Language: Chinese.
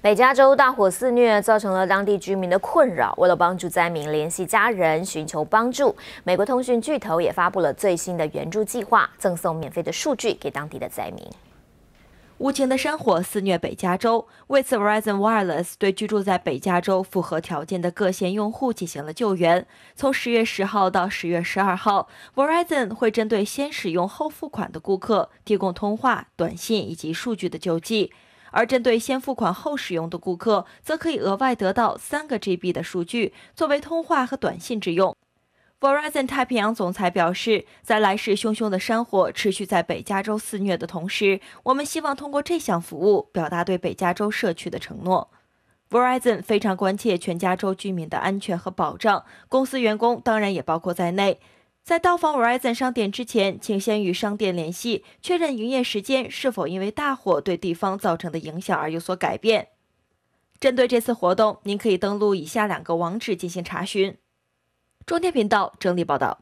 北加州大火肆虐，造成了当地居民的困扰。为了帮助灾民联系家人、寻求帮助，美国通讯巨头也发布了最新的援助计划，赠送免费的数据给当地的灾民。无情的山火肆虐北加州，为此 Verizon Wireless 对居住在北加州符合条件的各县用户进行了救援。从十月十号到十月十二号，Verizon 会针对先使用后付款的顾客提供通话、短信以及数据的救济。而针对先付款后使用的顾客，则可以额外得到三个 GB 的数据，作为通话和短信之用。Verizon 太平洋总裁表示，在来势汹汹的山火持续在北加州肆虐的同时，我们希望通过这项服务表达对北加州社区的承诺。Verizon 非常关切全加州居民的安全和保障，公司员工当然也包括在内。在到访 v e r i z o n 商店之前，请先与商店联系，确认营业时间是否因为大火对地方造成的影响而有所改变。针对这次活动，您可以登录以下两个网址进行查询。中天频道整理报道。